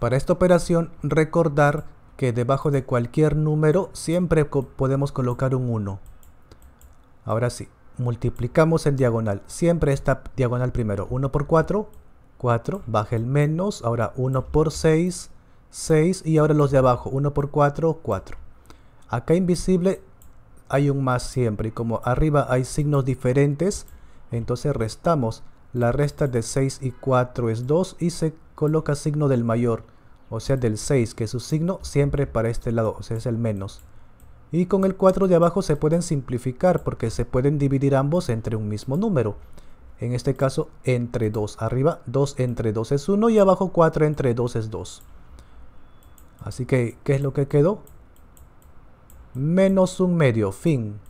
Para esta operación, recordar que debajo de cualquier número siempre podemos colocar un 1. Ahora sí, multiplicamos el diagonal. Siempre esta diagonal primero. 1 por 4, 4. Baja el menos. Ahora 1 por 6, 6. Y ahora los de abajo. 1 por 4, 4. Acá invisible hay un más siempre. Y como arriba hay signos diferentes, entonces restamos. La resta de 6 y 4 es 2 y se coloca signo del mayor, o sea del 6, que su signo siempre para este lado, o sea es el menos. Y con el 4 de abajo se pueden simplificar porque se pueden dividir ambos entre un mismo número. En este caso entre 2. Arriba 2 entre 2 es 1 y abajo 4 entre 2 es 2. Así que, ¿qué es lo que quedó? Menos un medio, fin.